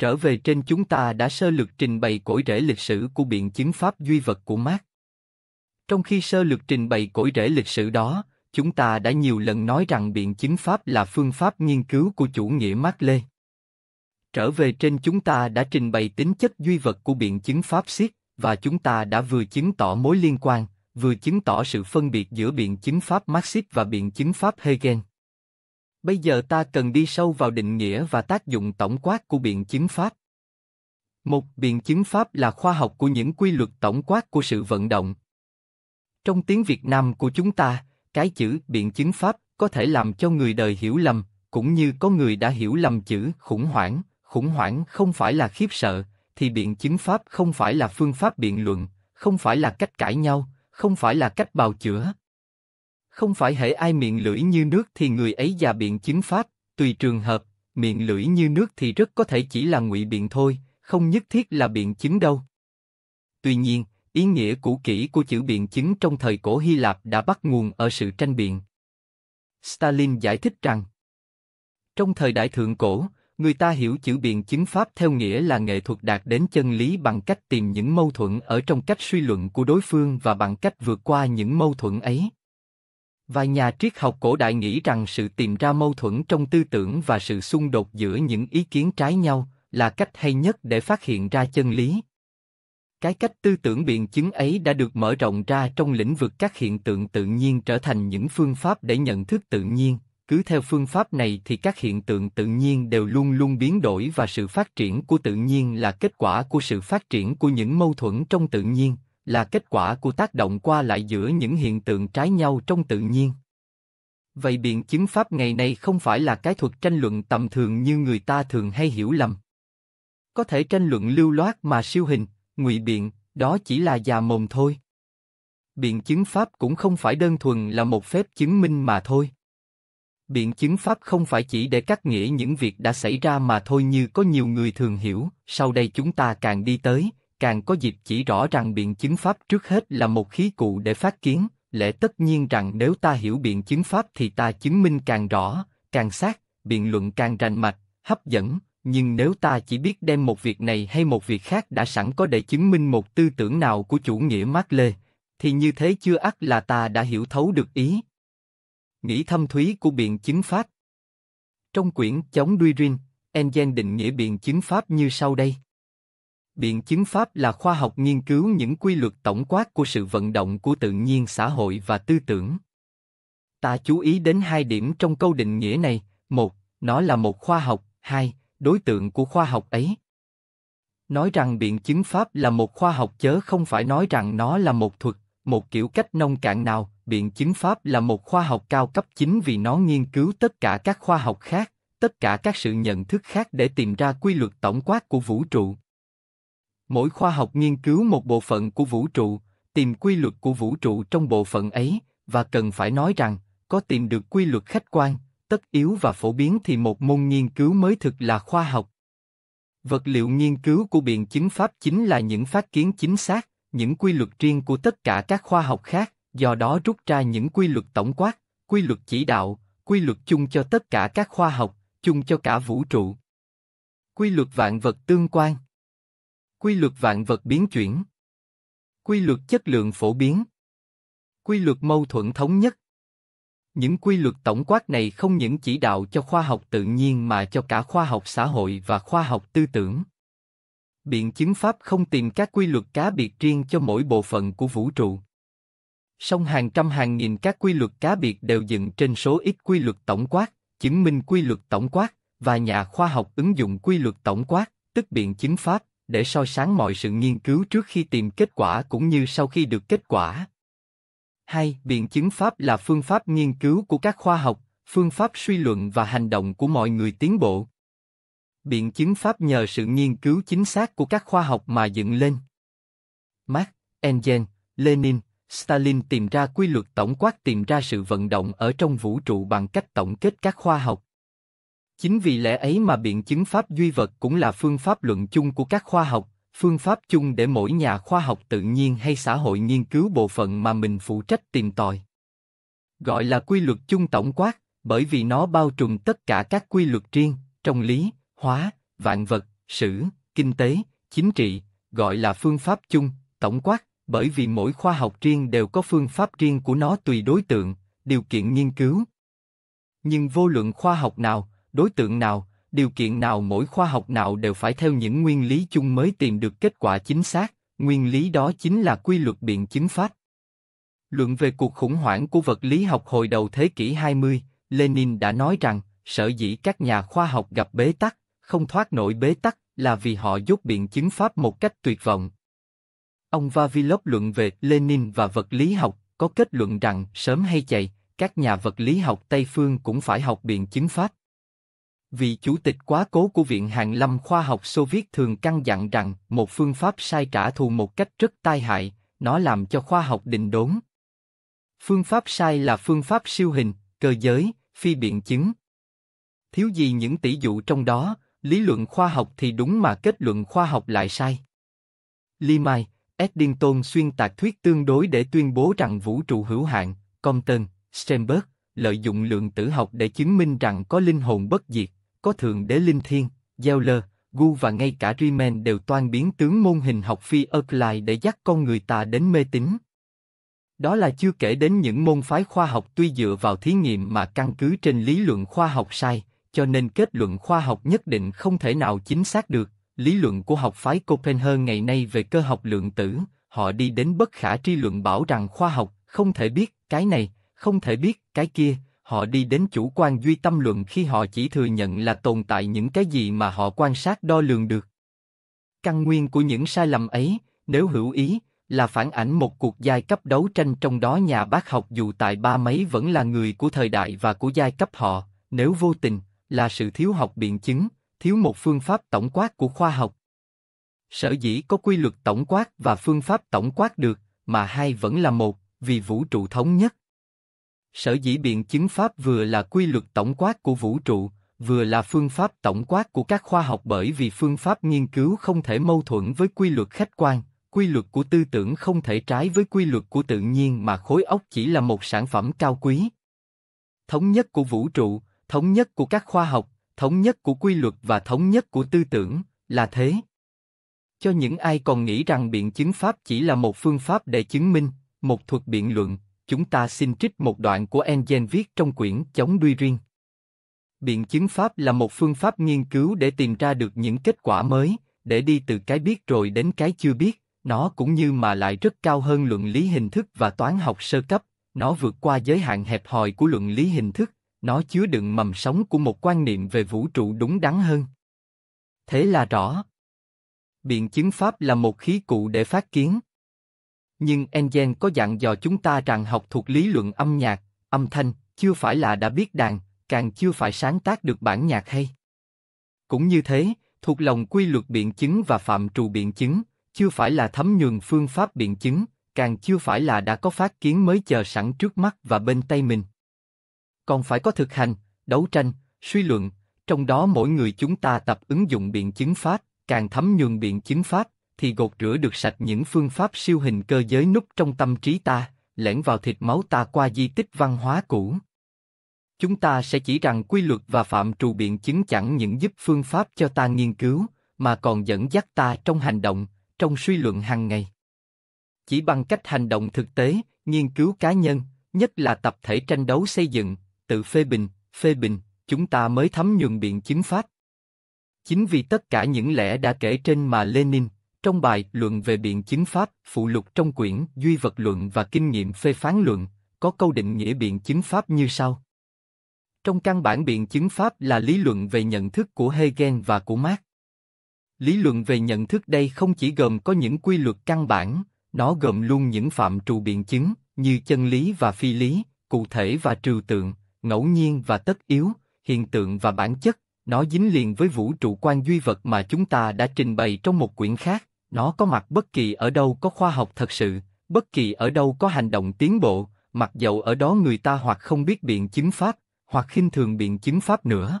Trở về trên chúng ta đã sơ lược trình bày cội rễ lịch sử của biện chứng pháp duy vật của Marx. Trong khi sơ lược trình bày cội rễ lịch sử đó, chúng ta đã nhiều lần nói rằng biện chứng pháp là phương pháp nghiên cứu của chủ nghĩa Marx Lê. Trở về trên chúng ta đã trình bày tính chất duy vật của biện chứng pháp siết và chúng ta đã vừa chứng tỏ mối liên quan, vừa chứng tỏ sự phân biệt giữa biện chứng pháp Marxist và biện chứng pháp Hegel. Bây giờ ta cần đi sâu vào định nghĩa và tác dụng tổng quát của biện chứng pháp. Một biện chứng pháp là khoa học của những quy luật tổng quát của sự vận động. Trong tiếng Việt Nam của chúng ta, cái chữ biện chứng pháp có thể làm cho người đời hiểu lầm, cũng như có người đã hiểu lầm chữ khủng hoảng, khủng hoảng không phải là khiếp sợ, thì biện chứng pháp không phải là phương pháp biện luận, không phải là cách cãi nhau, không phải là cách bào chữa, không phải hễ ai miệng lưỡi như nước thì người ấy già biện chứng pháp, tùy trường hợp, miệng lưỡi như nước thì rất có thể chỉ là ngụy biện thôi, không nhất thiết là biện chứng đâu. Tuy nhiên, ý nghĩa cũ kỹ của chữ biện chứng trong thời cổ Hy Lạp đã bắt nguồn ở sự tranh biện. Stalin giải thích rằng, trong thời đại thượng cổ, người ta hiểu chữ biện chứng pháp theo nghĩa là nghệ thuật đạt đến chân lý bằng cách tìm những mâu thuẫn ở trong cách suy luận của đối phương và bằng cách vượt qua những mâu thuẫn ấy. Vài nhà triết học cổ đại nghĩ rằng sự tìm ra mâu thuẫn trong tư tưởng và sự xung đột giữa những ý kiến trái nhau là cách hay nhất để phát hiện ra chân lý. Cái cách tư tưởng biện chứng ấy đã được mở rộng ra trong lĩnh vực các hiện tượng tự nhiên trở thành những phương pháp để nhận thức tự nhiên, cứ theo phương pháp này thì các hiện tượng tự nhiên đều luôn luôn biến đổi và sự phát triển của tự nhiên là kết quả của sự phát triển của những mâu thuẫn trong tự nhiên là kết quả của tác động qua lại giữa những hiện tượng trái nhau trong tự nhiên. Vậy biện chứng pháp ngày nay không phải là cái thuật tranh luận tầm thường như người ta thường hay hiểu lầm. Có thể tranh luận lưu loát mà siêu hình, ngụy biện, đó chỉ là già mồm thôi. Biện chứng pháp cũng không phải đơn thuần là một phép chứng minh mà thôi. Biện chứng pháp không phải chỉ để cắt nghĩa những việc đã xảy ra mà thôi như có nhiều người thường hiểu, sau đây chúng ta càng đi tới, càng có dịp chỉ rõ rằng biện chứng pháp trước hết là một khí cụ để phát kiến, lẽ tất nhiên rằng nếu ta hiểu biện chứng pháp thì ta chứng minh càng rõ, càng xác, biện luận càng rành mạch, hấp dẫn, nhưng nếu ta chỉ biết đem một việc này hay một việc khác đã sẵn có để chứng minh một tư tưởng nào của chủ nghĩa Mác Lê, thì như thế chưa ắt là ta đã hiểu thấu được ý. Nghĩ thâm thúy của biện chứng pháp Trong quyển Chống duy Rin, engen định nghĩa biện chứng pháp như sau đây. Biện chứng pháp là khoa học nghiên cứu những quy luật tổng quát của sự vận động của tự nhiên xã hội và tư tưởng. Ta chú ý đến hai điểm trong câu định nghĩa này, một, nó là một khoa học, hai, đối tượng của khoa học ấy. Nói rằng biện chứng pháp là một khoa học chớ không phải nói rằng nó là một thuật, một kiểu cách nông cạn nào, biện chứng pháp là một khoa học cao cấp chính vì nó nghiên cứu tất cả các khoa học khác, tất cả các sự nhận thức khác để tìm ra quy luật tổng quát của vũ trụ. Mỗi khoa học nghiên cứu một bộ phận của vũ trụ, tìm quy luật của vũ trụ trong bộ phận ấy, và cần phải nói rằng, có tìm được quy luật khách quan, tất yếu và phổ biến thì một môn nghiên cứu mới thực là khoa học. Vật liệu nghiên cứu của biện chứng pháp chính là những phát kiến chính xác, những quy luật riêng của tất cả các khoa học khác, do đó rút ra những quy luật tổng quát, quy luật chỉ đạo, quy luật chung cho tất cả các khoa học, chung cho cả vũ trụ. Quy luật vạn vật tương quan Quy luật vạn vật biến chuyển. Quy luật chất lượng phổ biến. Quy luật mâu thuẫn thống nhất. Những quy luật tổng quát này không những chỉ đạo cho khoa học tự nhiên mà cho cả khoa học xã hội và khoa học tư tưởng. Biện chứng pháp không tìm các quy luật cá biệt riêng cho mỗi bộ phận của vũ trụ. Song hàng trăm hàng nghìn các quy luật cá biệt đều dựng trên số ít quy luật tổng quát, chứng minh quy luật tổng quát và nhà khoa học ứng dụng quy luật tổng quát, tức biện chứng pháp để soi sáng mọi sự nghiên cứu trước khi tìm kết quả cũng như sau khi được kết quả. 2. Biện chứng pháp là phương pháp nghiên cứu của các khoa học, phương pháp suy luận và hành động của mọi người tiến bộ. Biện chứng pháp nhờ sự nghiên cứu chính xác của các khoa học mà dựng lên. Marx, Engel, Lenin, Stalin tìm ra quy luật tổng quát tìm ra sự vận động ở trong vũ trụ bằng cách tổng kết các khoa học. Chính vì lẽ ấy mà biện chứng pháp duy vật cũng là phương pháp luận chung của các khoa học, phương pháp chung để mỗi nhà khoa học tự nhiên hay xã hội nghiên cứu bộ phận mà mình phụ trách tìm tòi. Gọi là quy luật chung tổng quát, bởi vì nó bao trùm tất cả các quy luật riêng, trong lý, hóa, vạn vật, sử, kinh tế, chính trị, gọi là phương pháp chung, tổng quát, bởi vì mỗi khoa học riêng đều có phương pháp riêng của nó tùy đối tượng, điều kiện nghiên cứu. Nhưng vô luận khoa học nào, đối tượng nào, điều kiện nào mỗi khoa học nào đều phải theo những nguyên lý chung mới tìm được kết quả chính xác, nguyên lý đó chính là quy luật biện chứng phát. Luận về cuộc khủng hoảng của vật lý học hồi đầu thế kỷ 20, Lenin đã nói rằng, sở dĩ các nhà khoa học gặp bế tắc, không thoát nổi bế tắc là vì họ dốt biện chứng pháp một cách tuyệt vọng. Ông Vavilov luận về Lenin và vật lý học, có kết luận rằng sớm hay chạy, các nhà vật lý học Tây phương cũng phải học biện chứng pháp. Vị chủ tịch quá cố của Viện Hàn Lâm Khoa học Xô Viết thường căn dặn rằng một phương pháp sai trả thù một cách rất tai hại, nó làm cho khoa học đình đốn. Phương pháp sai là phương pháp siêu hình, cơ giới, phi biện chứng. Thiếu gì những tỷ dụ trong đó, lý luận khoa học thì đúng mà kết luận khoa học lại sai. limay Mai, Eddington xuyên tạc thuyết tương đối để tuyên bố rằng vũ trụ hữu hạn, Compton, Steinberg, lợi dụng lượng tử học để chứng minh rằng có linh hồn bất diệt, có thượng đế linh thiên, Zeller, Gu và ngay cả Riemann đều toan biến tướng môn hình học phi ớt lại để dắt con người ta đến mê tín. Đó là chưa kể đến những môn phái khoa học tuy dựa vào thí nghiệm mà căn cứ trên lý luận khoa học sai, cho nên kết luận khoa học nhất định không thể nào chính xác được. Lý luận của học phái Copenhagen ngày nay về cơ học lượng tử, họ đi đến bất khả tri luận bảo rằng khoa học không thể biết cái này, không thể biết cái kia, họ đi đến chủ quan duy tâm luận khi họ chỉ thừa nhận là tồn tại những cái gì mà họ quan sát đo lường được. Căn nguyên của những sai lầm ấy, nếu hữu ý, là phản ảnh một cuộc giai cấp đấu tranh trong đó nhà bác học dù tại ba mấy vẫn là người của thời đại và của giai cấp họ, nếu vô tình, là sự thiếu học biện chứng, thiếu một phương pháp tổng quát của khoa học. Sở dĩ có quy luật tổng quát và phương pháp tổng quát được, mà hai vẫn là một, vì vũ trụ thống nhất Sở dĩ biện chứng pháp vừa là quy luật tổng quát của vũ trụ, vừa là phương pháp tổng quát của các khoa học bởi vì phương pháp nghiên cứu không thể mâu thuẫn với quy luật khách quan, quy luật của tư tưởng không thể trái với quy luật của tự nhiên mà khối óc chỉ là một sản phẩm cao quý. Thống nhất của vũ trụ, thống nhất của các khoa học, thống nhất của quy luật và thống nhất của tư tưởng là thế. Cho những ai còn nghĩ rằng biện chứng pháp chỉ là một phương pháp để chứng minh, một thuật biện luận, chúng ta xin trích một đoạn của Engel viết trong quyển Chống đuôi riêng. Biện chứng pháp là một phương pháp nghiên cứu để tìm ra được những kết quả mới, để đi từ cái biết rồi đến cái chưa biết, nó cũng như mà lại rất cao hơn luận lý hình thức và toán học sơ cấp, nó vượt qua giới hạn hẹp hòi của luận lý hình thức, nó chứa đựng mầm sống của một quan niệm về vũ trụ đúng đắn hơn. Thế là rõ. Biện chứng pháp là một khí cụ để phát kiến nhưng Engen có dặn dò chúng ta rằng học thuộc lý luận âm nhạc, âm thanh, chưa phải là đã biết đàn, càng chưa phải sáng tác được bản nhạc hay. Cũng như thế, thuộc lòng quy luật biện chứng và phạm trù biện chứng, chưa phải là thấm nhường phương pháp biện chứng, càng chưa phải là đã có phát kiến mới chờ sẵn trước mắt và bên tay mình. Còn phải có thực hành, đấu tranh, suy luận, trong đó mỗi người chúng ta tập ứng dụng biện chứng pháp, càng thấm nhường biện chứng pháp, thì gột rửa được sạch những phương pháp siêu hình cơ giới núp trong tâm trí ta, lẻn vào thịt máu ta qua di tích văn hóa cũ. Chúng ta sẽ chỉ rằng quy luật và phạm trù biện chứng chẳng những giúp phương pháp cho ta nghiên cứu, mà còn dẫn dắt ta trong hành động, trong suy luận hàng ngày. Chỉ bằng cách hành động thực tế, nghiên cứu cá nhân, nhất là tập thể tranh đấu xây dựng, tự phê bình, phê bình, chúng ta mới thấm nhuận biện chứng pháp. Chính vì tất cả những lẽ đã kể trên mà Lenin, trong bài Luận về biện chứng pháp, phụ lục trong quyển Duy vật luận và kinh nghiệm phê phán luận, có câu định nghĩa biện chứng pháp như sau. Trong căn bản biện chứng pháp là lý luận về nhận thức của Hegel và của Marx. Lý luận về nhận thức đây không chỉ gồm có những quy luật căn bản, nó gồm luôn những phạm trù biện chứng như chân lý và phi lý, cụ thể và trừu tượng, ngẫu nhiên và tất yếu, hiện tượng và bản chất, nó dính liền với vũ trụ quan duy vật mà chúng ta đã trình bày trong một quyển khác. Nó có mặt bất kỳ ở đâu có khoa học thật sự, bất kỳ ở đâu có hành động tiến bộ, mặc dầu ở đó người ta hoặc không biết biện chứng pháp, hoặc khinh thường biện chứng pháp nữa.